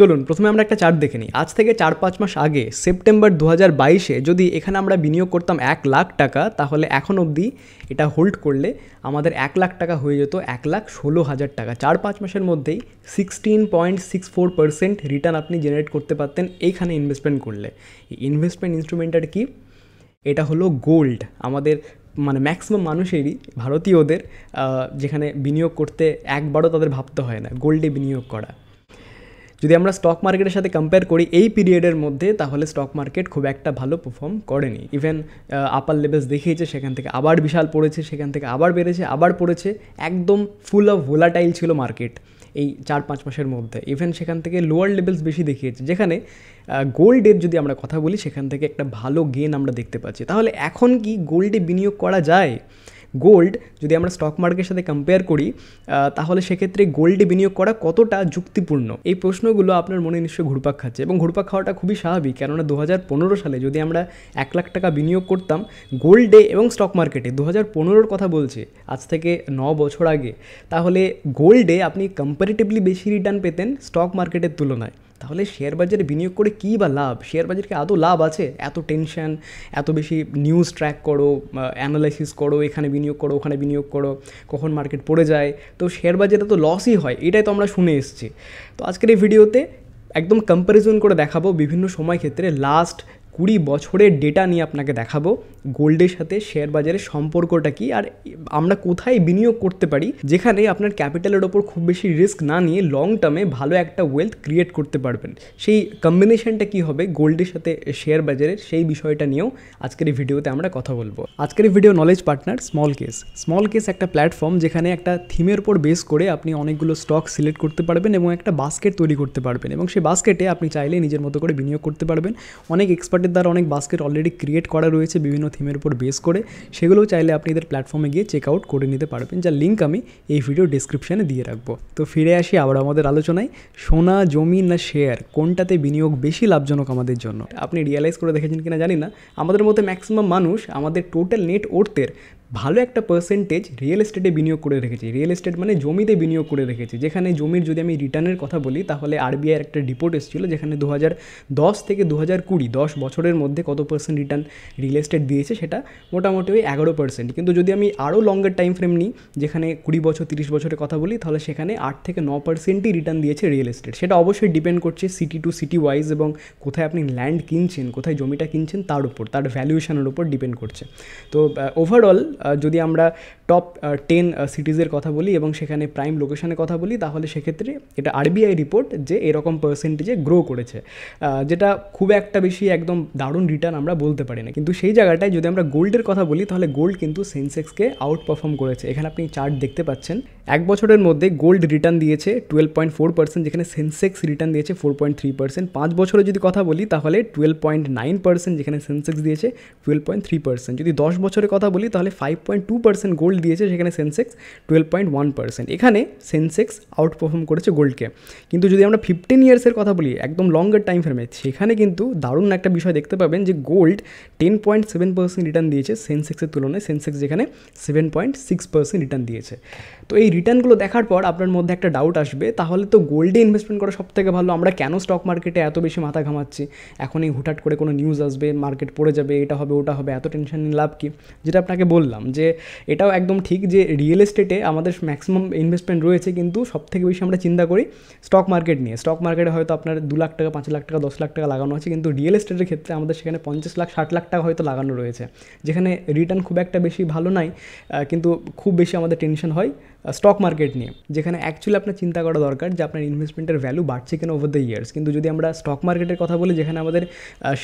চলুন প্রথমে আমরা একটা চার্ট দেখে নিই আজ থেকে চার পাঁচ মাস আগে সেপ্টেম্বর দু হাজার বাইশে যদি এখানে আমরা বিনিয়োগ করতাম এক লাখ টাকা তাহলে এখন অবধি এটা হোল্ড করলে আমাদের এক লাখ টাকা হয়ে যেত এক লাখ ষোলো হাজার টাকা চার পাঁচ মাসের মধ্যেই sixteen point six four percent return আপনি জেনারেট করতে পারতেন এইখানে ইনভেস্টমেন্ট করলে ইনভেস্টমেন্ট ইনস্ট্রুমেন্টটা কি এটা হলো গোল্ড আমাদের মানে ম্যাক্সিমাম মানুষেরই ভারতীয়দের যেখানে বিনিয়োগ করতে একবারও তাদের ভাবতে হয় না গোল্ডে বিনিয়োগ করা যদি আমরা স্টক মার্কেটের সাথে কম্পেয়ার করি এই পিরিয়ডের মধ্যে তাহলে স্টক মার্কেট খুব একটা ভালো পারফর্ম করেনি ইভেন আপার লেভেলস দেখিয়েছে সেখান থেকে আবার বিশাল পড়েছে সেখান থেকে আবার বেড়েছে আবার পড়েছে একদম ফুল অফ ভোলাটাইল ছিল মার্কেট এই চার পাঁচ মাসের মধ্যে ইভেন সেখান থেকে লোয়ার লেভেলস বেশি দেখিয়েছে যেখানে গোল্ডের যদি আমরা কথা বলি সেখান থেকে একটা ভালো গেন আমরা দেখতে পাচ্ছি তাহলে এখন কি গোল্ডে বিনিয়োগ করা যায় গোল্ড যদি আমরা স্টক মার্কেটের সাথে কম্পেয়ার করি তাহলে সেক্ষেত্রে গোল্ডে বিনিয়োগ করা কতটা যুক্তিপূর্ণ এই প্রশ্নগুলো আপনার মনে নিশ্চয়ই ঘুরপাক খাচ্ছে এবং ঘুরপাক খাওয়াটা খুবই স্বাভাবিক কেননা দু সালে যদি আমরা এক লাখ টাকা বিনিয়োগ করতাম গোল্ডে এবং স্টক মার্কেটে দু হাজার কথা বলছে আজ থেকে ন বছর আগে তাহলে গোল্ডে আপনি কম্পারেটিভলি বেশি রিটার্ন পেতেন স্টক মার্কেটের তুলনায় তাহলে শেয়ার বাজারে বিনিয়োগ করে কী বা লাভ শেয়ার বাজারকে আদৌ লাভ আছে এত টেনশন এত বেশি নিউজ ট্র্যাক করো অ্যানালাইসিস করো এখানে বিনিয়োগ করো ওখানে বিনিয়োগ করো কখন মার্কেট পড়ে যায় তো শেয়ার বাজারে তো লসই হয় এটাই তো আমরা শুনে এসছি তো আজকের এই ভিডিওতে একদম কম্প্যারিজন করে দেখাবো বিভিন্ন সময় ক্ষেত্রে লাস্ট কুড়ি বছরের ডেটা নিয়ে আপনাকে দেখাবো গোল্ডের সাথে শেয়ার বাজারের সম্পর্কটা কি আর আমরা কোথায় বিনিয়োগ করতে পারি যেখানে আপনার ক্যাপিটালের ওপর খুব বেশি রিস্ক না নিয়ে লং টার্মে ভালো একটা ওয়েলথ ক্রিয়েট করতে পারবেন সেই কম্বিনেশনটা কি হবে গোল্ডের সাথে শেয়ার বাজারের সেই বিষয়টা নিয়েও আজকের এই ভিডিওতে আমরা কথা বলবো আজকের এই video knowledge partner small case small case একটা প্ল্যাটফর্ম যেখানে একটা থিমের উপর বেস করে আপনি অনেকগুলো স্টক সিলেক্ট করতে পারবেন এবং একটা বাস্কেট তৈরি করতে পারবেন এবং সেই বাস্কেটে আপনি চাইলে নিজের মতো করে বিনিয়োগ করতে পারবেন অনেক এক্সপার্ট বাস্কেটের দ্বারা অনেক বাস্কেট অলরেডি ক্রিয়েট করা রয়েছে বিভিন্ন থিমের উপর বেস করে সেগুলোও চাইলে আপনি এদের প্ল্যাটফর্মে গিয়ে চেক আউট করে নিতে পারবেন যার লিঙ্ক আমি এই ভিডিও ডিসক্রিপশানে দিয়ে রাখবো তো ফিরে আসি আবার আমাদের আলোচনায় সোনা জমি না শেয়ার কোনটাতে বিনিয়োগ বেশি লাভজনক আমাদের জন্য আপনি রিয়েলাইজ করে দেখেছেন কিনা জানি না আমাদের মধ্যে ম্যাক্সিমাম মানুষ আমাদের টোটাল নেট ওর্থের ভালো একটা পার্সেন্টেজ রিয়েল এস্টেটে বিনিয়োগ করে রেখেছে রিয়েল এস্টেট মানে জমিতে বিনিয়োগ করে রেখেছে যেখানে জমির যদি আমি রিটার্নের কথা বলি তাহলে আরবিআইয়ের একটা রিপোর্ট এসেছিলো যেখানে দু দশ থেকে দু হাজার কুড়ি দশ বছরের মধ্যে কত পার্সেন্ট রিটার্ন রিয়েল এস্টেট দিয়েছে সেটা মোটামুটি ওই এগারো পার্সেন্ট কিন্তু যদি আমি আরও লঙ্গের টাইম ফ্রেম নিই যেখানে কুড়ি বছর তিরিশ বছরের কথা বলি তাহলে সেখানে আট থেকে ন পার্সেন্টই রিটার্ন দিয়েছে রিয়েল এস্টেট সেটা অবশ্যই ডিপেন্ড করছে সিটি টু সিটি ওয়াইজ এবং কোথায় আপনি ল্যান্ড কিনছেন কোথায় জমিটা কিনছেন তার উপর তার ভ্যালুয়েশনের উপর ডিপেন্ড করছে তো ওভারঅল যদি আমরা টপ টেন সিটিজের কথা বলি এবং সেখানে প্রাইম লোকেশনের কথা বলি তাহলে সেক্ষেত্রে এটা আরবিআই রিপোর্ট যে এরকম পার্সেন্টেজে গ্রো করেছে যেটা খুব একটা বেশি একদম দারুণ রিটার্ন আমরা বলতে পারি না কিন্তু সেই জায়গাটায় যদি আমরা গোল্ডের কথা বলি তাহলে গোল্ড কিন্তু সেন্সেক্সকে আউট পারফর্ম করেছে এখানে আপনি চার্ট দেখতে পাচ্ছেন এক বছরের মধ্যে গোল্ড রিটার্ন দিয়েছে টুয়েলভ পয়েন্ট ফোর পার্সেন্ট যেখানে সেন্সেক্স রিটার্ন দিয়েছে ফোর পয়েন্ট থ্রি পার্সেন্ট পাঁচ বছরে যদি কথা বলি তাহলে টুয়েলভ পয়েন্ট নাইন পার্সেন্ট যেখানে সেন্সেক্স দিয়েছে টুয়েলভ পয়েন্ট থ্রি পার্সেন্ট যদি দশ বছরের কথা বলি তাহলে five point two percent gold gold দিয়েছে সেখানে Sensex twelve point one percent এখানে সেন্সেক্স পারফর্ম করেছে গোল্ডকে কিন্তু যদি আমরা ফিফটিন ইয়ার্সের কথা বলি একদম লঙ্গার টাইম ফ্রেমে সেখানে কিন্তু দারুণ একটা বিষয় দেখতে পাবেন যে gold ten point seven percent return দিয়েছে সেন্সেক্সের তুলনায় সেন্সেক্স যেখানে seven point six percent return দিয়েছে তো এই রিটার্নগুলো দেখার পর আপনার মধ্যে একটা ডাউট আসবে তাহলে তো গোল্ডে ইনভেস্টমেন্ট করা সবথেকে ভালো আমরা কেন স্টক মার্কেটে এত বেশি মাথা ঘামাচ্ছি এখন এই হুটহাট করে কোনো নিউজ আসবে মার্কেট পড়ে যাবে এটা হবে ওটা হবে এত টেনশন নিয়ে লাভ কি যেটা আপনাকে বললাম যে এটাও এক একদম ঠিক যে রিয়েল এস্টেটে আমাদের ম্যাক্সিমাম ইনভেস্টমেন্ট রয়েছে কিন্তু সব থেকে বেশি আমরা চিন্তা করি স্টক মার্কেট নিয়ে স্টক মার্কেটে হয়তো আপনার দু লাখ টাকা পাঁচ লাখ টাকা দশ লাখ টাকা লাগানো আছে কিন্তু রিয়েল এস্টেটের ক্ষেত্রে আমাদের সেখানে পঞ্চাশ লাখ ষাট লাখ টাকা হয়তো লাগানো রয়েছে যেখানে রিটার্ন খুব একটা বেশি ভালো নাই কিন্তু খুব বেশি আমাদের টেনশন হয় স্টক মার্কেট নিয়ে যেখানে অ্যাকচুয়ালি আপনার চিন্তা করা দরকার যে আপনার ইনভেস্টমেন্টের ভ্যালু বাড়ছে কেন ওভার দ্য ইয়ার্স কিন্তু যদি আমরা স্টক মার্কেটের কথা বলি যেখানে আমাদের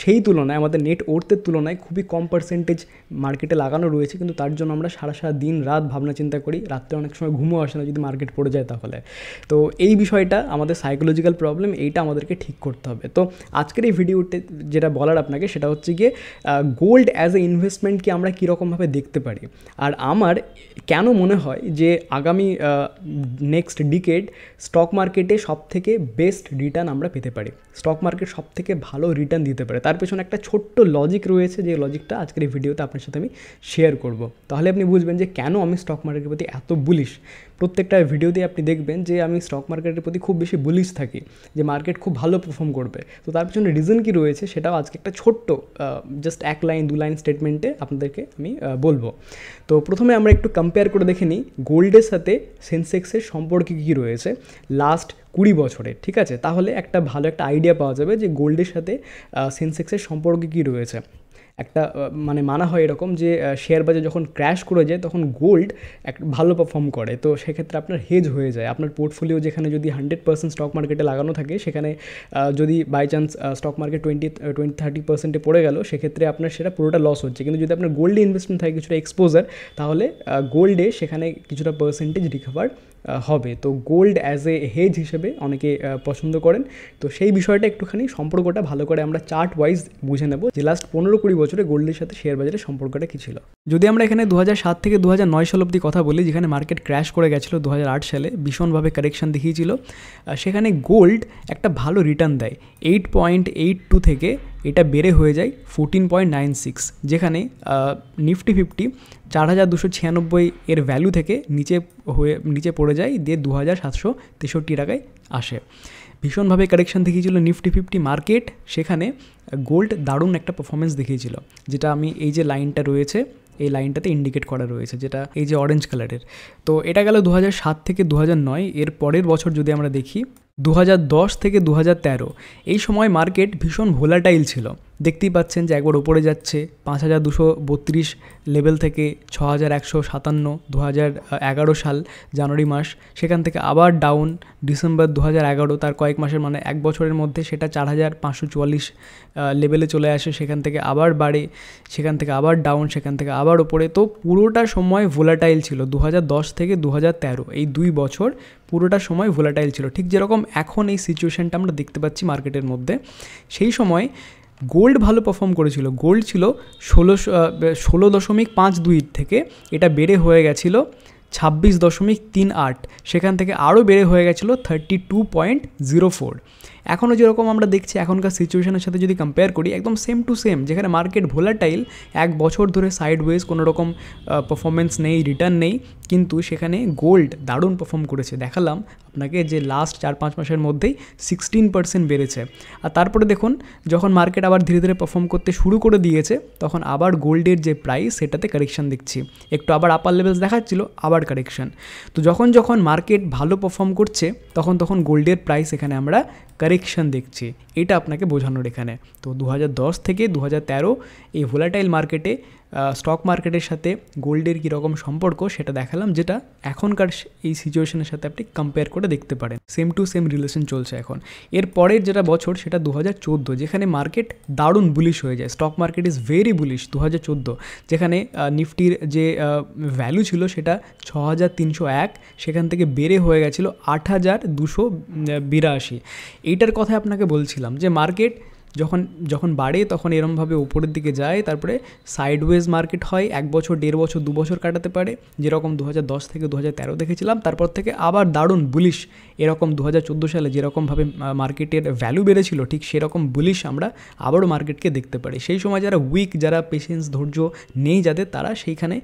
সেই তুলনায় আমাদের নেট ওর্থের তুলনায় খুবই কম পার্সেন্টেজ মার্কেটে লাগানো রয়েছে কিন্তু তার জন্য আমরা সারা সারা দিন রাত ভাবনা চিন্তা করি রাত্রে অনেক সময় ঘুমও আসে না যদি মার্কেট পড়ে যায় তাহলে তো এই বিষয়টা আমাদের সাইকোলজিক্যাল প্রবলেম এইটা আমাদেরকে ঠিক করতে হবে তো আজকের এই ভিডিওতে যেটা বলার আপনাকে সেটা হচ্ছে গিয়ে গোল্ড অ্যাজ এ ইনভেস্টমেন্টকে আমরা কীরকমভাবে দেখতে পারি আর আমার কেন মনে হয় যে আগা আগামী নেক্সট ডিকেড স্টক মার্কেটে সব থেকে বেস্ট রিটার্ন আমরা পেতে পারি স্টক মার্কেট সব থেকে ভালো রিটার্ন দিতে পারে তার পেছনে একটা ছোট্ট লজিক রয়েছে যে লজিকটা আজকের এই ভিডিওতে আপনার সাথে আমি শেয়ার করব তাহলে আপনি বুঝবেন যে কেন আমি স্টক মার্কেটের প্রতি এত বুলিশ প্রত্যেকটা ভিডিওতে আপনি দেখবেন যে আমি স্টক মার্কেটের প্রতি খুব বেশি বুলিশ থাকি যে মার্কেট খুব ভালো পারফর্ম করবে তো তার পিছনে রিজন কী রয়েছে সেটাও আজকে একটা ছোট্ট জাস্ট এক লাইন দু লাইন স্টেটমেন্টে আপনাদেরকে আমি বলবো তো প্রথমে আমরা একটু কম্পেয়ার করে দেখে নিই গোল্ডের সাথে সেন্সেক্সের সম্পর্কে কী রয়েছে লাস্ট কুড়ি বছরে ঠিক আছে তাহলে একটা ভালো একটা আইডিয়া পাওয়া যাবে যে গোল্ডের সাথে সেন্সেক্সের সম্পর্কে কী রয়েছে একটা মানে মানা হয় এরকম যে শেয়ার বাজার যখন ক্র্যাশ করে যায় তখন গোল্ড এক ভালো পারফর্ম করে তো সেক্ষেত্রে আপনার হেজ হয়ে যায় আপনার পোর্টফোলিও যেখানে যদি হান্ড্রেড পার্সেন্ট স্টক মার্কেটে লাগানো থাকে সেখানে যদি by chance stock market twenty twenty thirty পার্সেন্টে পড়ে গেল সেক্ষেত্রে আপনার সেটা পুরোটা লস হচ্ছে কিন্তু যদি আপনার গোল্ডে ইনভেস্টমেন্ট থাকে কিছুটা এক্সপোজার তাহলে গোল্ডে সেখানে কিছুটা পার্সেন্টেজ রিকভার হবে তো গোল্ড অ্যাজ এ হেজ হিসেবে অনেকে পছন্দ করেন তো সেই বিষয়টা একটুখানি সম্পর্কটা ভালো করে আমরা চার্ট ওয়াইজ বুঝে নেব যে লাস্ট পনেরো কুড়ি বছরে গোল্ডের সাথে শেয়ার বাজারের সম্পর্কটা কী ছিল যদি আমরা এখানে দু সাত থেকে দু নয় সাল অব্দি কথা বলি যেখানে মার্কেট ক্র্যাশ করে গেছিলো দু সালে ভীষণভাবে কারেকশন দেখিয়েছিল সেখানে গোল্ড একটা ভালো রিটার্ন দেয় এইট পয়েন্ট এইট টু থেকে এটা বেড়ে হয়ে যায় ফোরটিন পয়েন্ট নাইন সিক্স যেখানে নিফটি ফিফটি চার হাজার দুশো ছিয়ানব্বই এর ভ্যালু থেকে নিচে হয়ে নিচে পড়ে যায় দিয়ে দু হাজার সাতশো তেষট্টি টাকায় আসে ভীষণভাবে কারেকশান দেখিয়েছিল নিফটি ফিফটি মার্কেট সেখানে গোল্ড দারুণ একটা পারফরমেন্স দেখিয়েছিল যেটা আমি এই যে লাইনটা রয়েছে এই লাইনটাতে ইন্ডিকেট করা রয়েছে যেটা এই যে অরেঞ্জ কালারের তো এটা গেল দু সাত থেকে দু নয় এর পরের বছর যদি আমরা দেখি দু থেকে দু এই সময় মার্কেট ভীষণ ভোলাটাইল ছিল দেখতেই পাচ্ছেন যে একবার ওপরে যাচ্ছে পাঁচ হাজার দুশো বত্রিশ লেভেল থেকে ছ হাজার একশো সাতান্ন দু হাজার এগারো সাল জানুয়ারি মাস সেখান থেকে আবার ডাউন ডিসেম্বর দু হাজার এগারো তার কয়েক মাসের মানে এক বছরের মধ্যে সেটা চার হাজার পাঁচশো চুয়াল্লিশ লেভেলে চলে আসে সেখান থেকে আবার বাড়ে সেখান থেকে আবার ডাউন সেখান থেকে আবার ওপরে তো পুরোটা সময় ভোলাটাইল ছিল দু থেকে দু এই দুই বছর পুরোটা সময় ভোলাটাইল ছিল ঠিক যেরকম এখন এই সিচুয়েশানটা আমরা দেখতে পাচ্ছি মার্কেটের মধ্যে সেই সময় গোল্ড ভালো পারফর্ম করেছিল গোল্ড ছিল ষোলো ষোলো দশমিক পাঁচ দুই থেকে এটা বেড়ে হয়ে গেছিলো ছাব্বিশ দশমিক তিন আট সেখান থেকে আরও বেড়ে হয়ে গেছিলো thirty two point zero four এখনও যেরকম আমরা দেখছি এখনকার সিচুয়েশনের সাথে যদি কম্পেয়ার করি একদম সেম টু সেম যেখানে মার্কেট ভোলাটাইল এক বছর ধরে সাইড ওয়েজ কোনো রকম পারফরমেন্স নেই রিটার্ন নেই কিন্তু সেখানে গোল্ড দারুণ পারফর্ম করেছে দেখালাম আপনাকে যে লাস্ট চার পাঁচ মাসের মধ্যেই সিক্সটিন পার্সেন্ট বেড়েছে আর তারপরে দেখুন যখন মার্কেট আবার ধীরে ধীরে পারফর্ম করতে শুরু করে দিয়েছে তখন আবার গোল্ডের যে প্রাইস সেটাতে কারেকশান দেখছি একটু আবার আপার লেভেলস দেখাচ্ছিল আবার কারেকশান তো যখন যখন মার্কেট ভালো পারফর্ম করছে তখন তখন গোল্ডের প্রাইস এখানে আমরা करेक्शन दिखছে এটা আপনাকে বোঝানো হচ্ছে এখানে তো 2010 থেকে 2013 এই ভোলাটাইল মার্কেটে স্টক মার্কেটের সাথে গোল্ডের কীরকম সম্পর্ক সেটা দেখালাম যেটা এখনকার এই সিচুয়েশনের সাথে আপনি কম্পেয়ার করে দেখতে পারেন সেম টু সেম রিলেশন চলছে এখন এর পরের যেটা বছর সেটা দু যেখানে মার্কেট দারুণ বুলিশ হয়ে যায় stock market is very bullish দু যেখানে নিফটির যে ভ্যালু ছিল সেটা ছ সেখান থেকে বেড়ে হয়ে গেছিলো আট হাজার দুশো বিরাশি এইটার কথা আপনাকে বলছিলাম যে মার্কেট যখন যখন বাড়ে তখন এরমভাবে উপরের দিকে যায় তারপরে সাইডওয়েজ মার্কেট হয় এক বছর দেড় বছর দু বছর কাটাতে পারে যেরকম দু থেকে দু হাজার দেখেছিলাম তারপর থেকে আবার দারুণ বুলিশ এরকম দু হাজার সালে যেরকমভাবে মার্কেটের ভ্যালু বেড়েছিল ঠিক সেরকম বুলিশ আমরা আবারও মার্কেটকে দেখতে পারি সেই সময় যারা উইক যারা পেশেন্স ধৈর্য নেই যাদের তারা সেইখানে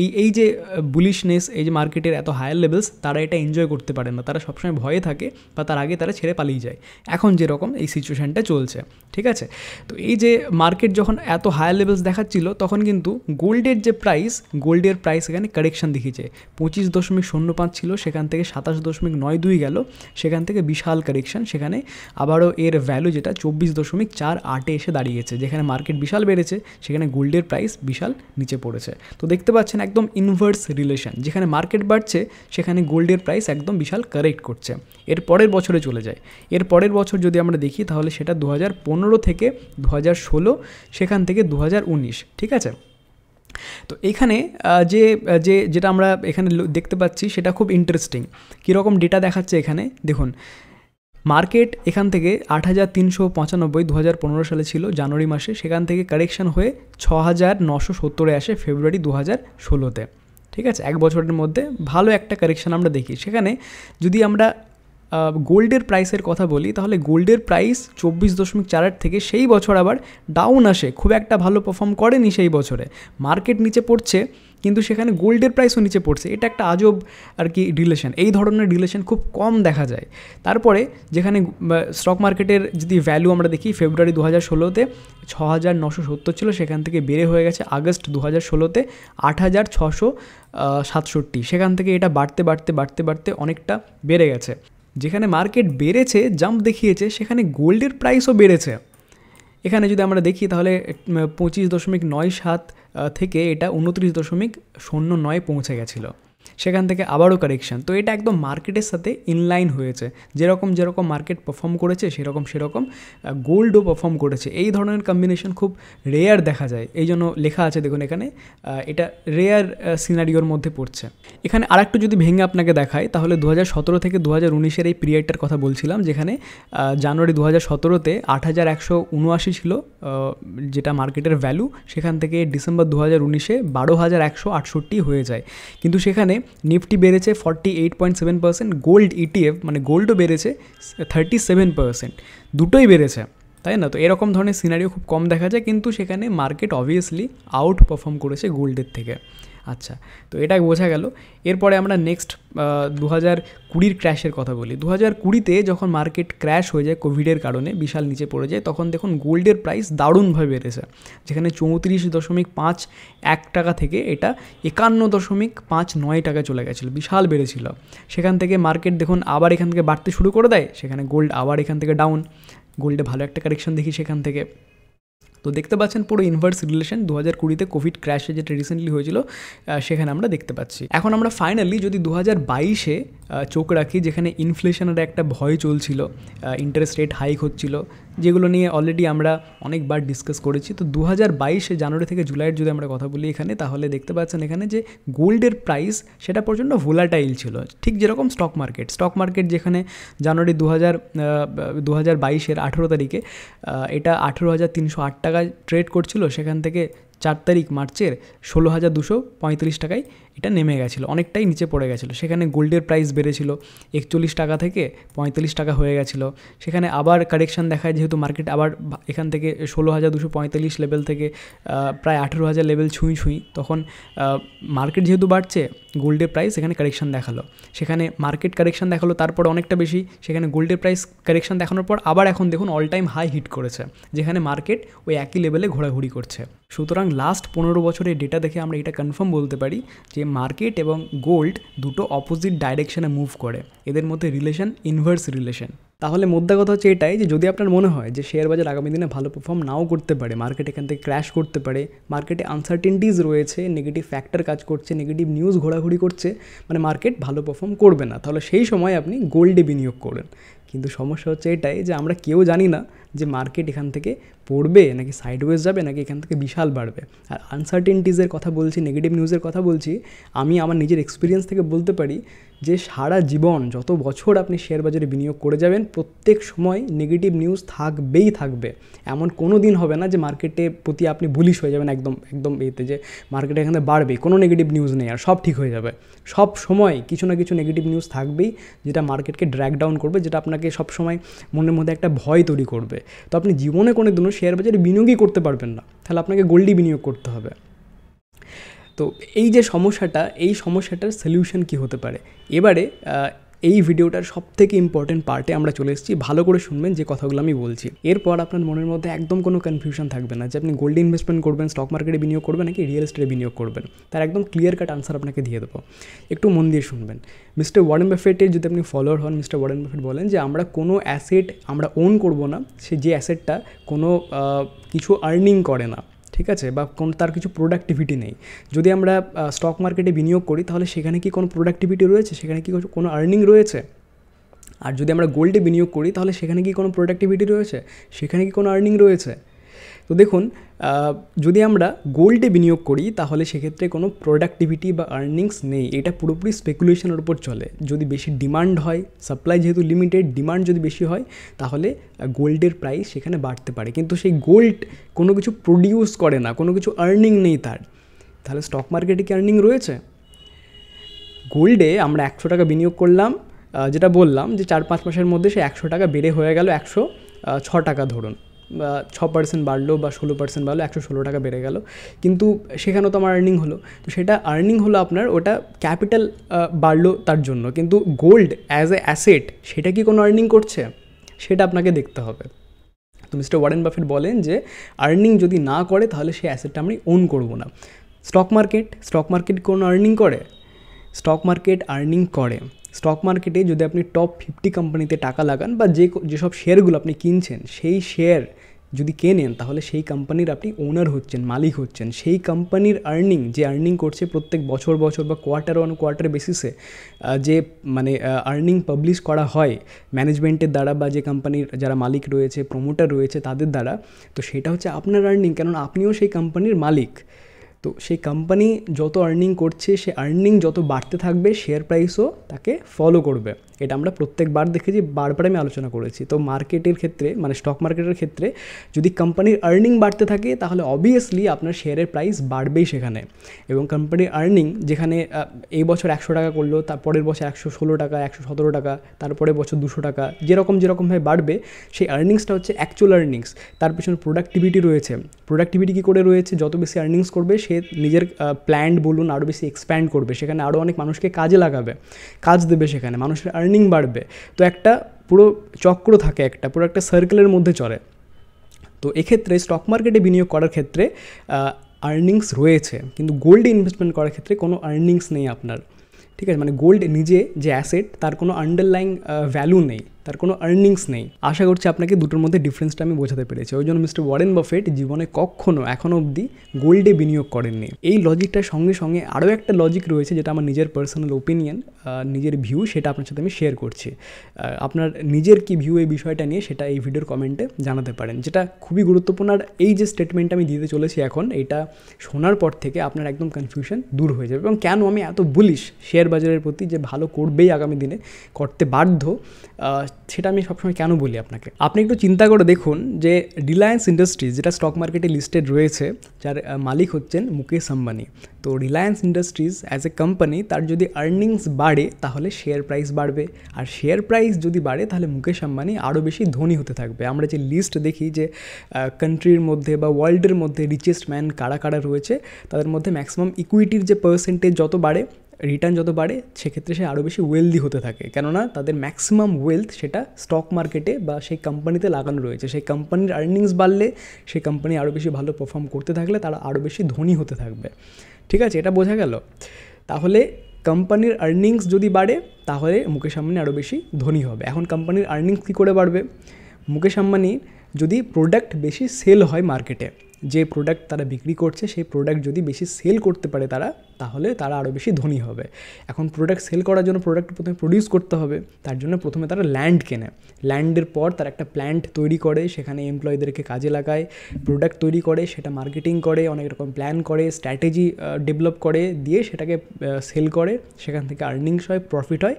এই এই যে বুলিশনেস এই যে মার্কেটের এত হায়ার লেভেলস তারা এটা এনজয় করতে পারে না তারা সবসময় ভয়ে থাকে বা তার আগে তারা ছেড়ে পালিয়ে যায় এখন যেরকম এই সিচুয়েশানটা চলছে ঠিক আছে তো এই যে মার্কেট যখন এত হায়ার লেভেলস দেখাচ্ছিল তখন কিন্তু গোল্ডের যে প্রাইস গোল্ডের প্রাইস এখানে কারেকশান দেখিয়েছে পঁচিশ দশমিক শূন্য পাঁচ ছিল সেখান থেকে সাতাশ দশমিক নয় দুই গেল সেখান থেকে বিশাল কারেকশান সেখানে আবারও এর ভ্যালু যেটা চব্বিশ দশমিক চার আটে এসে দাঁড়িয়েছে যেখানে মার্কেট বিশাল বেড়েছে সেখানে গোল্ডের প্রাইস বিশাল নিচে পড়েছে তো দেখতে পাচ্ছেন একদম ইনভার্স রিলেশন যেখানে মার্কেট বাড়ছে সেখানে গোল্ডের প্রাইস একদম বিশাল কারেক্ট করছে এর পরের বছরে চলে যায় এর পরের বছর যদি আমরা দেখি তাহলে সেটা দু পনেরো থেকে দু সেখান থেকে দু ঠিক আছে তো এখানে যে যে যেটা আমরা এখানে দেখতে পাচ্ছি সেটা খুব ইন্টারেস্টিং কীরকম ডেটা দেখাচ্ছে এখানে দেখুন মার্কেট এখান থেকে আট হাজার তিনশো পঁচানব্বই দু হাজার পনেরো সালে ছিল জানুয়ারি মাসে সেখান থেকে কারেকশান হয়ে ছ হাজার নশো সত্তরে আসে ফেব্রুয়ারি দু হাজার ষোলোতে ঠিক আছে এক বছরের মধ্যে ভালো একটা কারেকশান আমরা দেখি সেখানে যদি আমরা গোল্ডের প্রাইসের কথা বলি তাহলে গোল্ডের প্রাইস চব্বিশ দশমিক চার আট থেকে সেই বছর আবার ডাউন আসে খুব একটা ভালো পারফর্ম করেনি সেই বছরে মার্কেট নিচে পড়ছে কিন্তু সেখানে গোল্ডের প্রাইসও নিচে পড়ছে এটা একটা আজব আর কি রিলেশন এই ধরনের রিলেশন খুব কম দেখা যায় তারপরে যেখানে স্টক মার্কেটের যদি ভ্যালু আমরা দেখি ফেব্রুয়ারি দু হাজার ষোলোতে ছ হাজার নশো সত্তর ছিল সেখান থেকে বেড়ে হয়ে গেছে আগস্ট দু হাজার ষোলোতে আট হাজার ছশো সাতষট্টি সেখান থেকে এটা বাড়তে বাড়তে বাড়তে বাড়তে অনেকটা বেড়ে গেছে যেখানে মার্কেট বেড়েছে জাম্প দেখিয়েছে সেখানে গোল্ডের প্রাইসও বেড়েছে এখানে যদি আমরা দেখি তাহলে পঁচিশ দশমিক নয় সাত থেকে এটা উনত্রিশ দশমিক শূন্য নয় পৌঁছে গেছিলো সেখান থেকে আবারও কারেকশান তো এটা একদম মার্কেটের সাথে ইনলাইন হয়েছে যেরকম যেরকম মার্কেট পারফর্ম করেছে সেরকম সেরকম গোল্ডও পারফর্ম করেছে এই ধরনের কম্বিনেশন খুব রেয়ার দেখা যায় এই জন্য লেখা আছে দেখুন এখানে এটা রেয়ার সিনারিওর মধ্যে পড়ছে এখানে আরেকটু যদি ভেঙে আপনাকে দেখায় তাহলে দু হাজার থেকে দু হাজার উনিশের এই পিরিয়ডটার কথা বলছিলাম যেখানে জানুয়ারি দু হাজার সতেরোতে আট হাজার একশো উনআশি ছিল যেটা মার্কেটের ভ্যালু সেখান থেকে ডিসেম্বর দু হাজার উনিশে বারো হাজার একশো আটষট্টি হয়ে যায় কিন্তু সেখানে নিফটি বেড়েছে forty eight point seven percent gold ETF মানে গোল্ডও বেড়েছে থার্টি সেভেন পার্সেন্ট দুটোই বেড়েছে তাই না তো এরকম ধরনের সিনারিও খুব কম দেখা যায় কিন্তু সেখানে মার্কেট অবভিয়াসলি আউট পারফর্ম করেছে গোল্ডের থেকে আচ্ছা তো এটা বোঝা গেল এরপরে আমরা নেক্সট দু হাজার কুড়ির ক্র্যাশের কথা বলি দু হাজার কুড়িতে যখন মার্কেট ক্র্যাশ হয়ে যায় কোভিডের কারণে বিশাল নিচে পড়ে যায় তখন দেখুন গোল্ডের প্রাইস দারুণভাবে বেড়েছে যেখানে চৌত্রিশ দশমিক পাঁচ এক টাকা থেকে এটা একান্ন দশমিক পাঁচ নয় টাকা চলে গেছিলো বিশাল বেড়েছিল সেখান থেকে মার্কেট দেখুন আবার এখান থেকে বাড়তে শুরু করে দেয় সেখানে গোল্ড আবার এখান থেকে ডাউন গোল্ডে ভালো একটা কারেকশন দেখি সেখান থেকে তো দেখতে পাচ্ছেন পুরো ইনভার্স রিলেশন দু হাজার কুড়িতে কোভিড ক্র্যাশে যেটা রিসেন্টলি হয়েছিল সেখানে আমরা দেখতে পাচ্ছি এখন আমরা ফাইনালি যদি দু হাজার বাইশে চোখ রাখি যেখানে ইনফ্লেশনের একটা ভয় চলছিল ইন্টারেস্ট রেট হাইক হচ্ছিল যেগুলো নিয়ে অলরেডি আমরা অনেকবার ডিসকাস করেছি তো দু হাজার বাইশে জানুয়ারি থেকে জুলাইয়ের যদি আমরা কথা বলি এখানে তাহলে দেখতে পাচ্ছেন এখানে যে গোল্ডের প্রাইস সেটা প্রচণ্ড ভোলাটাইল ছিল ঠিক যেরকম স্টক মার্কেট স্টক মার্কেট যেখানে জানুয়ারি দু হাজার দু হাজার বাইশের আঠেরো তারিখে এটা আঠেরো হাজার তিনশো আট টাকায় ট্রেড করছিল সেখান থেকে চার তারিখ মার্চের ষোলো হাজার দুশো পঁয়ত্রিশ টাকায় এটা নেমে গেছিলো অনেকটাই নিচে পড়ে গেছিলো সেখানে গোল্ডের প্রাইস বেড়েছিল একচল্লিশ টাকা থেকে পঁয়তাল্লিশ টাকা হয়ে গেছিলো সেখানে আবার কারেকশান দেখায় যেহেতু মার্কেট আবার এখান থেকে ষোলো হাজার দুশো পঁয়তাল্লিশ লেভেল থেকে প্রায় আঠেরো হাজার লেভেল ছুঁই ছুঁই তখন মার্কেট যেহেতু বাড়ছে গোল্ডের প্রাইস এখানে কারেকশান দেখালো সেখানে মার্কেট কারেকশান দেখালো তারপর অনেকটা বেশি সেখানে গোল্ডের প্রাইস কারেকশান দেখানোর পর আবার এখন দেখুন অল টাইম হাই হিট করেছে যেখানে মার্কেট ওই একই লেভেলে ঘোরাঘুরি করছে সুতরাং লাস্ট পনেরো বছরের ডেটা দেখে আমরা এটা কনফার্ম বলতে পারি যে যে মার্কেট এবং গোল্ড দুটো অপোজিট ডাইরেকশানে মুভ করে এদের মধ্যে রিলেশন ইনভার্স রিলেশন তাহলে মোদ্দা কথা হচ্ছে এটাই যে যদি আপনার মনে হয় যে শেয়ার বাজার আগামী দিনে ভালো পারফর্ম নাও করতে পারে মার্কেট এখান থেকে ক্র্যাশ করতে পারে মার্কেটে আনসার্টেনটিজ রয়েছে নেগেটিভ ফ্যাক্টর কাজ করছে নেগেটিভ নিউজ ঘোরাঘুরি করছে মানে মার্কেট ভালো পারফর্ম করবে না তাহলে সেই সময় আপনি গোল্ডে বিনিয়োগ করেন কিন্তু সমস্যা হচ্ছে এটাই যে আমরা কেউ জানি না যে মার্কেট এখান থেকে পড়বে নাকি সাইডওয়েজ যাবে নাকি এখান থেকে বিশাল বাড়বে আর আনসার্টেনটিজের কথা বলছি নেগেটিভ নিউজের কথা বলছি আমি আমার নিজের এক্সপিরিয়েন্স থেকে বলতে পারি যে সারা জীবন যত বছর আপনি শেয়ার বাজারে বিনিয়োগ করে যাবেন প্রত্যেক সময় নেগেটিভ নিউজ থাকবেই থাকবে এমন কোনো দিন হবে না যে মার্কেটে প্রতি আপনি বুলিশ হয়ে যাবেন একদম একদম এতে যে মার্কেটে এখানে বাড়বে কোনো নেগেটিভ নিউজ নেই আর সব ঠিক হয়ে যাবে সব সময় কিছু না কিছু নেগেটিভ নিউজ থাকবেই যেটা মার্কেটকে ড্র্যাক ডাউন করবে যেটা আপনাকে সব সময় মনের মধ্যে একটা ভয় তৈরি করবে তো আপনি জীবনে কোনো দিনও শেয়ার বাজারে বিনিয়োগই করতে পারবেন না তাহলে আপনাকে গোল্ডই বিনিয়োগ করতে হবে তো এই যে সমস্যাটা এই সমস্যাটার সলিউশন কি হতে পারে এবারে এই ভিডিওটার সব থেকে ইম্পর্টেন্ট পার্টে আমরা চলে এসেছি ভালো করে শুনবেন যে কথাগুলো আমি বলছি এরপর আপনার মনের মধ্যে একদম কোনো কনফিউশন থাকবে না যে আপনি গোল্ড ইনভেস্টমেন্ট করবেন স্টক মার্কেটে বিনিয়োগ করবেন নাকি রিয়েল এস্টেটে বিনিয়োগ করবেন তার একদম ক্লিয়ার কাট আনসার আপনাকে দিয়ে দেবো একটু মন দিয়ে শুনবেন মিস্টার ওয়ারেন বাফেটের যদি আপনি ফলোয়ার হন মিস্টার ওয়ারেন বাফেট বলেন যে আমরা কোনো অ্যাসেট আমরা ওন করব না সে যে অ্যাসেটটা কোনো কিছু আর্নিং করে না ঠিক আছে বা কোন তার কিছু প্রোডাক্টিভিটি নেই যদি আমরা স্টক মার্কেটে বিনিয়োগ করি তাহলে সেখানে কি কোনো প্রোডাক্টিভিটি রয়েছে সেখানে কি কোনো আর্নিং রয়েছে আর যদি আমরা গোল্ডে বিনিয়োগ করি তাহলে সেখানে কি কোনো প্রোডাক্টিভিটি রয়েছে সেখানে কি কোনো আর্নিং রয়েছে তো দেখুন যদি আমরা গোল্ডে বিনিয়োগ করি তাহলে সেক্ষেত্রে কোনো প্রোডাক্টিভিটি বা আর্নিংস নেই এটা পুরোপুরি স্পেকুলেশনের উপর চলে যদি বেশি ডিমান্ড হয় সাপ্লাই যেহেতু লিমিটেড ডিমান্ড যদি বেশি হয় তাহলে গোল্ডের প্রাইস সেখানে বাড়তে পারে কিন্তু সেই গোল্ড কোনো কিছু প্রডিউস করে না কোনো কিছু আর্নিং নেই তার তাহলে স্টক মার্কেটে কি আর্নিং রয়েছে গোল্ডে আমরা একশো টাকা বিনিয়োগ করলাম যেটা বললাম যে চার পাঁচ মাসের মধ্যে সে একশো টাকা বেড়ে হয়ে গেল একশো ছ টাকা ধরুন ছ পার্সেন্ট বাড়লো বা ষোলো পার্সেন্ট বাড়লো একশো ষোলো টাকা বেড়ে গেল কিন্তু সেখানেও তো আমার আর্নিং হলো তো সেটা আর্নিং হলো আপনার ওটা ক্যাপিটাল বাড়লো তার জন্য কিন্তু গোল্ড অ্যাজ এ অ্যাসেট সেটা কি কোনো আর্নিং করছে সেটা আপনাকে দেখতে হবে তো মিস্টার ওয়ারেন বাফেট বলেন যে আর্নিং যদি না করে তাহলে সেই অ্যাসেটটা আমি ওন করব না স্টক মার্কেট স্টক মার্কেট কোন আর্নিং করে স্টক মার্কেট আর্নিং করে স্টক মার্কেটে যদি আপনি টপ ফিফটি কোম্পানিতে টাকা লাগান বা যে যেসব শেয়ারগুলো আপনি কিনছেন সেই শেয়ার যদি কেনেন তাহলে সেই কোম্পানির আপনি ওনার হচ্ছেন মালিক হচ্ছেন সেই কোম্পানির আর্নিং যে আর্নিং করছে প্রত্যেক বছর বছর বা কোয়ার্টার অন কোয়ার্টার বেসিসে যে মানে আর্নিং পাবলিশ করা হয় ম্যানেজমেন্টের দ্বারা বা যে কোম্পানির যারা মালিক রয়েছে প্রমোটার রয়েছে তাদের দ্বারা তো সেটা হচ্ছে আপনার আর্নিং কারণ আপনিও সেই কোম্পানির মালিক তো সেই কোম্পানি যত আর্নিং করছে সে আর্নিং যত বাড়তে থাকবে শেয়ার প্রাইসও তাকে ফলো করবে এটা আমরা প্রত্যেকবার দেখেছি বারবার আমি আলোচনা করেছি তো মার্কেটের ক্ষেত্রে মানে স্টক মার্কেটের ক্ষেত্রে যদি কোম্পানির আর্নিং বাড়তে থাকে তাহলে অবভিয়াসলি আপনার শেয়ারের প্রাইস বাড়বেই সেখানে এবং কোম্পানির আর্নিং যেখানে এই বছর একশো টাকা করলো তারপরের বছর একশো ষোলো টাকা একশো সতেরো টাকা তারপরে বছর দুশো টাকা যেরকম যেরকমভাবে বাড়বে সেই আর্নিংসটা হচ্ছে অ্যাকচুয়াল আর্নিংস তার পিছনে প্রোডাক্টিভিটি রয়েছে প্রোডাক্টিভিটি কী করে রয়েছে যত বেশি আর্নিংস করবে সে মানুষকে নিজের প্ল্যান্ড বলুন আরও বেশি এক্সপ্যান্ড করবে সেখানে আরও অনেক মানুষকে কাজে লাগাবে কাজ দেবে সেখানে মানুষের আর্নিং বাড়বে তো একটা পুরো চক্র থাকে একটা পুরো একটা সার্কেলের মধ্যে চলে তো এক্ষেত্রে স্টক মার্কেটে বিনিয়োগ করার ক্ষেত্রে আর্নিংস রয়েছে কিন্তু গোল্ড ইনভেস্টমেন্ট করার ক্ষেত্রে কোনো আর্নিংস নেই আপনার ঠিক আছে মানে গোল্ড নিজে যে অ্যাসেট তার কোনো আন্ডারলাইং ভ্যালু নেই তার কোনো আর্নিংস নেই আশা করছি আপনাকে দুটোর মধ্যে ডিফারেন্সটা আমি বোঝাতে পেরেছি ওই জন্য মিস্টার ওয়ারেন বাফেট জীবনে কখনও এখন অবধি গোল্ডে বিনিয়োগ করেননি এই লজিকটার সঙ্গে সঙ্গে আরও একটা লজিক রয়েছে যেটা আমার নিজের পার্সোনাল ওপিনিয়ন নিজের ভিউ সেটা আপনার সাথে আমি শেয়ার করছি আপনার নিজের কি ভিউ এই বিষয়টা নিয়ে সেটা এই ভিডিওর কমেন্টে জানাতে পারেন যেটা খুবই গুরুত্বপূর্ণ আর এই যে স্টেটমেন্ট আমি দিতে চলেছি এখন এটা শোনার পর থেকে আপনার একদম কনফিউশন দূর হয়ে যাবে এবং কেন আমি এত বুলিশ শেয়ার বাজারের প্রতি যে ভালো করবেই আগামী দিনে করতে বাধ্য সেটা আমি সবসময় কেন বলি আপনাকে আপনি একটু চিন্তা করে দেখুন যে রিলায়েন্স ইন্ডাস্ট্রিজ যেটা স্টক মার্কেটে লিস্টেড রয়েছে যার মালিক হচ্ছেন মুকেশ আম্বানি তো Reliance Industries as a company তার যদি আর্নিংস বাড়ে তাহলে শেয়ার প্রাইস বাড়বে আর শেয়ার প্রাইস যদি বাড়ে তাহলে মুকেশ আম্বানি আরও বেশি ধনী হতে থাকবে আমরা যে লিস্ট দেখি যে কান্ট্রির মধ্যে বা ওয়ার্ল্ডের মধ্যে রিচেস্ট ম্যান কারা কারা রয়েছে তাদের মধ্যে ম্যাক্সিমাম ইকুইটির যে পার্সেন্টেজ যত বাড়ে রিটার্ন যত বাড়ে সেক্ষেত্রে সে আরও বেশি ওয়েলদি হতে থাকে কেননা তাদের ম্যাক্সিমাম ওয়েলথ সেটা স্টক মার্কেটে বা সেই কোম্পানিতে লাগানো রয়েছে সেই কোম্পানির আর্নিংস বাড়লে সেই কোম্পানি আরও বেশি ভালো পারফর্ম করতে থাকলে তারা আরও বেশি ধনী হতে থাকবে ঠিক আছে এটা বোঝা গেল তাহলে কোম্পানির আর্নিংস যদি বাড়ে তাহলে মুকেশ আম্বানি আরও বেশি ধনী হবে এখন কোম্পানির আর্নিংস কী করে বাড়বে মুকেশ আম্বানি যদি প্রোডাক্ট বেশি সেল হয় মার্কেটে যে প্রোডাক্ট তারা বিক্রি করছে সেই প্রোডাক্ট যদি বেশি সেল করতে পারে তারা তাহলে তারা আরও বেশি ধনী হবে এখন প্রোডাক্ট সেল করার জন্য প্রোডাক্ট প্রথমে প্রডিউস করতে হবে তার জন্য প্রথমে তারা ল্যান্ড কেনে ল্যান্ডের পর তারা একটা প্ল্যান্ট তৈরি করে সেখানে এমপ্লয়ীদেরকে কাজে লাগায় প্রোডাক্ট তৈরি করে সেটা মার্কেটিং করে অনেক রকম প্ল্যান করে স্ট্র্যাটেজি ডেভেলপ করে দিয়ে সেটাকে সেল করে সেখান থেকে আর্নিংস হয় প্রফিট হয়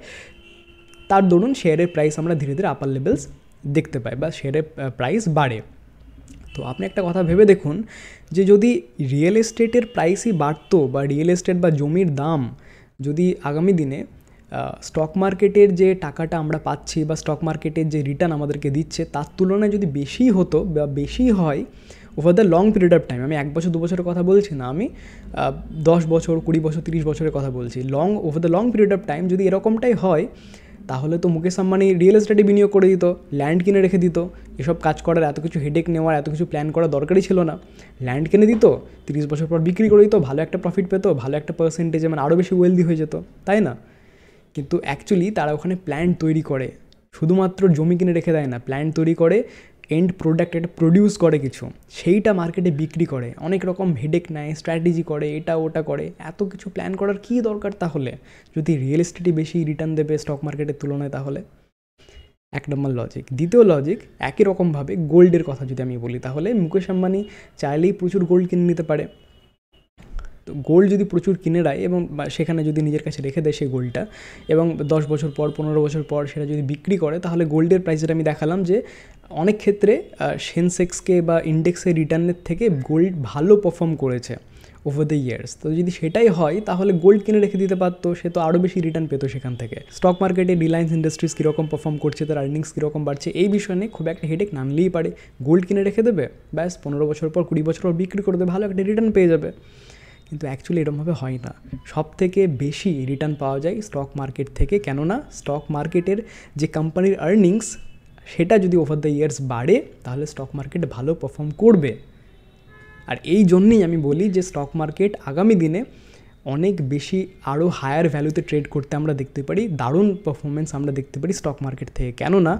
তার দরুন শেয়ারের প্রাইস আমরা ধীরে ধীরে আপার লেভেলস দেখতে পাই বা শেয়ারের প্রাইস বাড়ে তো আপনি একটা কথা ভেবে দেখুন যে যদি রিয়েল এস্টেটের প্রাইসই বাড়তো বা রিয়েল এস্টেট বা জমির দাম যদি আগামী দিনে স্টক মার্কেটের যে টাকাটা আমরা পাচ্ছি বা স্টক মার্কেটের যে রিটার্ন আমাদেরকে দিচ্ছে তার তুলনায় যদি বেশি হতো বা বেশি হয় over the long period of time আমি এক বছর দু বছরের কথা বলছি না আমি দশ বছর কুড়ি বছর তিরিশ বছরের কথা বলছি long over the long period of time যদি এরকমটাই হয় তাহলে তো মুকেশ আম্বানি রিয়েল এস্টেটে বিনিয়োগ করে দিত ল্যান্ড কিনে রেখে দিত এসব কাজ করার এত কিছু হেডেক নেওয়ার এত কিছু প্ল্যান করা দরকারই ছিল না ল্যান্ড কিনে দিত তিরিশ বছর পর বিক্রি করে দিত ভালো একটা প্রফিট পেতো ভালো একটা পার্সেন্টেজ মানে আরও বেশি ওয়েলদি হয়ে যেত তাই না কিন্তু অ্যাকচুয়ালি তারা ওখানে প্ল্যান্ট তৈরি করে শুধুমাত্র জমি কিনে রেখে দেয় না প্ল্যান্ট তৈরি করে এন্ড প্রোডাক্ট এটা প্রডিউস করে কিছু সেইটা মার্কেটে বিক্রি করে অনেক রকম হেডেক নেয় স্ট্র্যাটেজি করে এটা ওটা করে এত কিছু প্ল্যান করার কী দরকার তাহলে যদি রিয়েল এস্টেটই বেশি রিটার্ন দেবে স্টক মার্কেটের তুলনায় তাহলে এক নম্বর লজিক দ্বিতীয় লজিক একই রকমভাবে গোল্ডের কথা যদি আমি বলি তাহলে মুকেশ আম্বানি চাইলেই প্রচুর গোল্ড কিনে নিতে পারে তো গোল্ড যদি প্রচুর কিনে রায় এবং সেখানে যদি নিজের কাছে রেখে দেয় সেই গোল্ডটা এবং দশ বছর পর পনেরো বছর পর সেটা যদি বিক্রি করে তাহলে গোল্ডের প্রাইসটা আমি দেখালাম যে অনেক ক্ষেত্রে সেন্সেক্সকে বা ইন্ডেক্সের রিটার্নের থেকে গোল্ড ভালো পারফর্ম করেছে ওভার দ্য ইয়ার্স তো যদি সেটাই হয় তাহলে গোল্ড কিনে রেখে দিতে পারতো সে তো আরও বেশি রিটার্ন পেতো সেখান থেকে স্টক মার্কেটে রিলায়েন্স ইন্ডাস্ট্রিজ কীরকম পারফর্ম করছে তার আর্নিংস কীরকম বাড়ছে এই বিষয় নিয়ে খুব একটা হেডেক নামলেই পারে গোল্ড কিনে রেখে দেবে ব্যাস পনেরো বছর পর কুড়ি বছর পর বিক্রি করে দেবে ভালো একটা রিটার্ন পেয়ে যাবে কিন্তু অ্যাকচুয়ালি এরমভাবে হয় না সব থেকে বেশি রিটার্ন পাওয়া যায় স্টক মার্কেট থেকে কেননা স্টক মার্কেটের যে কোম্পানির আর্নিংস সেটা যদি ওভার দ্য ইয়ার্স বাড়ে তাহলে স্টক মার্কেট ভালো পারফর্ম করবে আর এই জন্যেই আমি বলি যে স্টক মার্কেট আগামী দিনে অনেক বেশি আরও হায়ার ভ্যালুতে ট্রেড করতে আমরা দেখতে পারি দারুণ পারফরমেন্স আমরা দেখতে পারি স্টক মার্কেট থেকে কেননা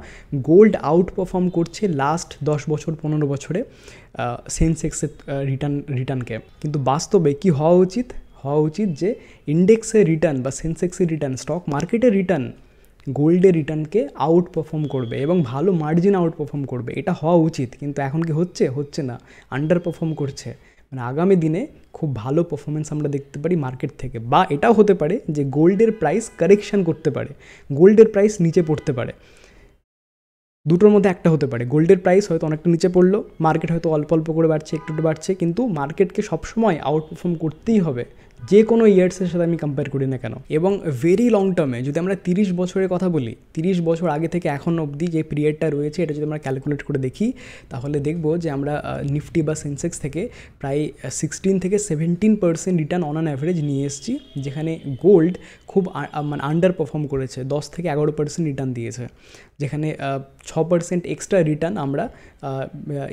গোল্ড আউট পারফর্ম করছে লাস্ট দশ বছর পনেরো বছরে সেন্সেক্সের রিটার্ন রিটার্নকে কিন্তু বাস্তবে কি হওয়া উচিত হওয়া উচিত যে ইন্ডেক্সের রিটার্ন বা সেন্সেক্সের রিটার্ন স্টক মার্কেটের রিটার্ন গোল্ডের রিটার্নকে আউট পারফর্ম করবে এবং ভালো মার্জিন আউট পারফর্ম করবে এটা হওয়া উচিত কিন্তু এখন কি হচ্ছে হচ্ছে না আন্ডার পারফর্ম করছে মানে আগামী দিনে খুব ভালো পারফরমেন্স আমরা দেখতে পারি মার্কেট থেকে বা এটাও হতে পারে যে গোল্ডের প্রাইস কারেকশান করতে পারে গোল্ডের প্রাইস নিচে পড়তে পারে দুটোর মধ্যে একটা হতে পারে গোল্ডের প্রাইস হয়তো অনেকটা নিচে পড়লো মার্কেট হয়তো অল্প অল্প করে বাড়ছে একটু একটু বাড়ছে কিন্তু মার্কেটকে সবসময় পারফর্ম করতেই হবে যে কোনো ইয়ার্সের সাথে আমি কম্পেয়ার করি না কেন এবং ভেরি লং টার্মে যদি আমরা তিরিশ বছরের কথা বলি তিরিশ বছর আগে থেকে এখন অবধি যে পিরিয়ডটা রয়েছে এটা যদি আমরা ক্যালকুলেট করে দেখি তাহলে দেখব যে আমরা নিফটি বা সেন্সেক্স থেকে প্রায় সিক্সটিন থেকে seventeen percent return on an average নিয়ে এসেছি যেখানে গোল্ড খুব মানে আন্ডার পারফর্ম করেছে দশ থেকে এগারো পার্সেন্ট রিটার্ন দিয়েছে যেখানে ছ পার্সেন্ট এক্সট্রা রিটার্ন আমরা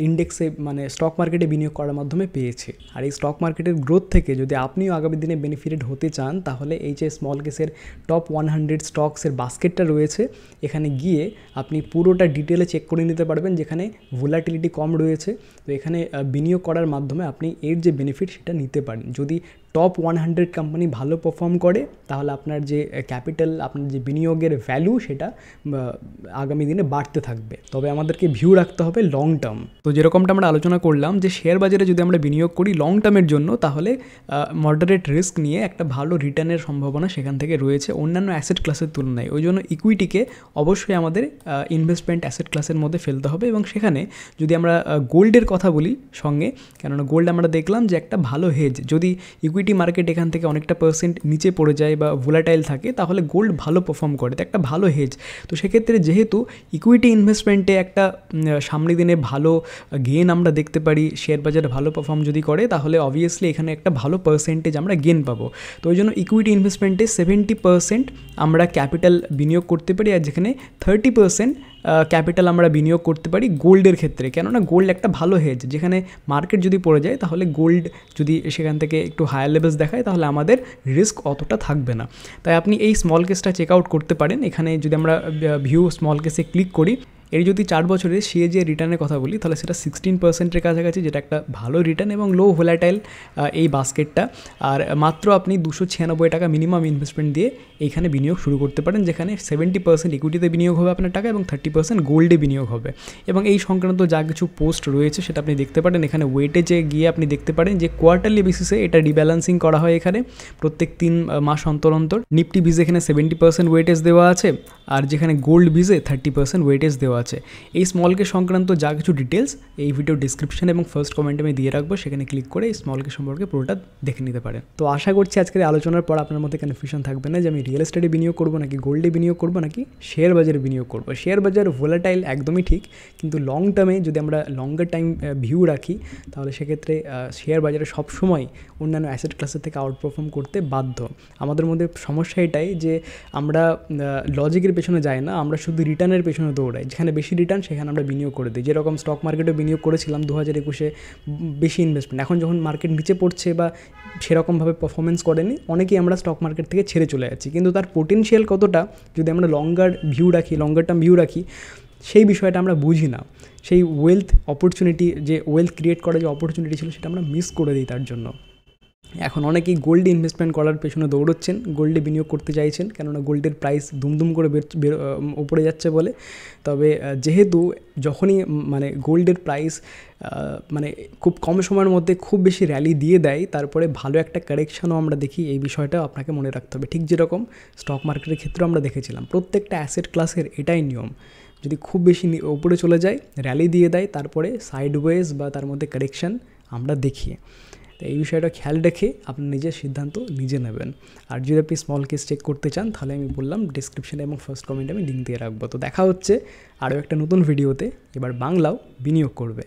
ইন্ডেক্সে মানে স্টক মার্কেটে বিনিয়োগ করার মাধ্যমে পেয়েছি আর এই স্টক মার্কেটের গ্রোথ থেকে যদি আপনিও আগামী দিনে বেনিফিটেড হতে চান তাহলে এই যে স্মল কেসের টপ ওয়ান হান্ড্রেড স্টকসের বাস্কেটটা রয়েছে এখানে গিয়ে আপনি পুরোটা ডিটেলে চেক করে নিতে পারবেন যেখানে ভোলাটিলিটি কম রয়েছে তো এখানে বিনিয়োগ করার মাধ্যমে আপনি এর যে বেনিফিট সেটা নিতে পারেন যদি টপ ওয়ান হান্ড্রেড কোম্পানি ভালো পারফর্ম করে তাহলে আপনার যে ক্যাপিটাল আপনার যে বিনিয়োগের ভ্যালু সেটা আগামী দিনে বাড়তে থাকবে তবে আমাদেরকে ভিউ রাখতে হবে লং টার্ম তো যেরকমটা আমরা আলোচনা করলাম যে শেয়ার বাজারে যদি আমরা বিনিয়োগ করি লং টার্মের জন্য তাহলে মডারেট রিস্ক নিয়ে একটা ভালো রিটার্নের সম্ভাবনা সেখান থেকে রয়েছে অন্যান্য অ্যাসেট ক্লাসের তুলনায় ওই জন্য ইকুইটিকে অবশ্যই আমাদের ইনভেস্টমেন্ট অ্যাসেট ক্লাসের মধ্যে ফেলতে হবে এবং সেখানে যদি আমরা গোল্ডের কথা বলি সঙ্গে কেননা গোল্ড আমরা দেখলাম যে একটা ভালো হেজ যদি ইকুইটি ইকুইটি মার্কেট এখান থেকে অনেকটা পার্সেন্ট নিচে পড়ে যায় বা ভোলাটাইল থাকে তাহলে গোল্ড ভালো পারফর্ম করে একটা ভালো হেজ তো সেক্ষেত্রে যেহেতু ইকুইটি ইনভেস্টমেন্টে একটা সামনে দিনে ভালো গেন আমরা দেখতে পারি শেয়ার বাজার ভালো পারফর্ম যদি করে তাহলে অবভিয়াসলি এখানে একটা ভালো পার্সেন্টেজ আমরা গেন পাবো তো ওই জন্য ইকুইটি ইনভেস্টমেন্টে সেভেন্টি পার্সেন্ট আমরা ক্যাপিটাল বিনিয়োগ করতে পারি আর যেখানে থার্টি পার্সেন্ট ক্যাপিটাল আমরা বিনিয়োগ করতে পারি গোল্ডের ক্ষেত্রে কেননা গোল্ড একটা ভালো হেজ যেখানে মার্কেট যদি পড়ে যায় তাহলে গোল্ড যদি সেখান থেকে একটু হায়ার লেভেলস দেখায় তাহলে আমাদের রিস্ক অতটা থাকবে না তাই আপনি এই স্মল কেসটা চেক আউট করতে পারেন এখানে যদি আমরা ভিউ স্মল কেসে ক্লিক করি এর যদি চার বছরে সে যে রিটার্নের কথা বলি তাহলে সেটা সিক্সটিন পার্সেন্টের কাছাকাছি যেটা একটা ভালো রিটার্ন এবং লো ভোলাটাইল এই বাস্কেটটা আর মাত্র আপনি দুশো ছিয়ানব্বই টাকা মিনিমাম ইনভেস্টমেন্ট দিয়ে এইখানে বিনিয়োগ শুরু করতে পারেন যেখানে সেভেন্টি পার্সেন্ট ইকুইটিতে বিনিয়োগ হবে আপনার টাকা এবং থার্টি পার্সেন্ট গোল্ডে বিনিয়োগ হবে এবং এই সংক্রান্ত যা কিছু পোস্ট রয়েছে সেটা আপনি দেখতে পারেন এখানে ওয়েটেজে গিয়ে আপনি দেখতে পারেন যে কোয়ার্টারলি বেসিসে এটা রিব্যালেন্সিং করা হয় এখানে প্রত্যেক তিন মাস অন্তর অন্তর নিফটি ভিজে এখানে সেভেন্টি পার্সেন্ট ওয়েটেজ দেওয়া আছে আর যেখানে গোল্ড ভিজে থার্টি পার্সেন্ট ওয়েটেজ দেওয়া আছে এই স্মলকে সংক্রান্ত যা কিছু ডিটেলস এই ভিডিও ডিসক্রিপশন এবং ফার্স্ট কমেন্টে আমি দিয়ে রাখবো সেখানে ক্লিক করে এই স্মলকে সম্পর্কে পুরোটা দেখে নিতে পারেন তো আশা করছি আজকের আলোচনার পর আপনার মধ্যে কনফিউশন থাকবে না যে আমি রিয়েল এস্টেটে বিনিয়োগ করবো নাকি গোল্ডে বিনিয়োগ করবো নাকি শেয়ার বাজারে বিনিয়োগ করবো শেয়ার বাজার ভোলাটাইল একদমই ঠিক কিন্তু লং টার্মে যদি আমরা লঙ্গার টাইম ভিউ রাখি তাহলে সেক্ষেত্রে শেয়ার বাজারে সবসময় অন্যান্য অ্যাসেট ক্লাসের থেকে আউট পারফর্ম করতে বাধ্য আমাদের মধ্যে সমস্যা এটাই যে আমরা লজিকের পেছনে যাই না আমরা শুধু রিটার্নের পেছনে দৌড়াই যেখানে বেশি রিটার্ন সেখানে আমরা বিনিয়োগ করে দিই যেরকম স্টক মার্কেটে বিনিয়োগ করেছিলাম দু হাজার একুশে বেশি ইনভেস্টমেন্ট এখন যখন মার্কেট নিচে পড়ছে বা সেরকমভাবে পারফরমেন্স করেনি অনেকেই আমরা স্টক মার্কেট থেকে ছেড়ে চলে যাচ্ছি কিন্তু তার পোটেনশিয়াল কতটা যদি আমরা লঙ্গার ভিউ রাখি লঙ্গার টার্ম ভিউ রাখি সেই বিষয়টা আমরা বুঝি না সেই ওয়েলথ অপরচুনিটি যে ওয়েলথ ক্রিয়েট করার যে অপরচুনিটি ছিল সেটা আমরা মিস করে দিই তার জন্য এখন অনেকেই গোল্ডে ইনভেস্টমেন্ট করার পেছনে দৌড়চ্ছেন গোল্ডে বিনিয়োগ করতে চাইছেন কেননা গোল্ডের প্রাইস দুম করে ওপরে যাচ্ছে বলে তবে যেহেতু যখনই মানে গোল্ডের প্রাইস মানে খুব কম সময়ের মধ্যে খুব বেশি র্যালি দিয়ে দেয় তারপরে ভালো একটা কারেকশানও আমরা দেখি এই বিষয়টা আপনাকে মনে রাখতে হবে ঠিক যেরকম স্টক মার্কেটের ক্ষেত্রেও আমরা দেখেছিলাম প্রত্যেকটা অ্যাসেট ক্লাসের এটাই নিয়ম যদি খুব বেশি ওপরে চলে যায় র্যালি দিয়ে দেয় তারপরে সাইডওয়েজ বা তার মধ্যে কারেকশান আমরা দেখি তো এই বিষয়টা খেয়াল রেখে আপনি নিজের সিদ্ধান্ত নিজে নেবেন আর যদি আপনি স্মল কেস চেক করতে চান তাহলে আমি বললাম ডিসক্রিপশানে এবং ফার্স্ট কমেন্টে আমি লিঙ্ক দিয়ে রাখবো তো দেখা হচ্ছে আরও একটা নতুন ভিডিওতে এবার বাংলাও বিনিয়োগ করবে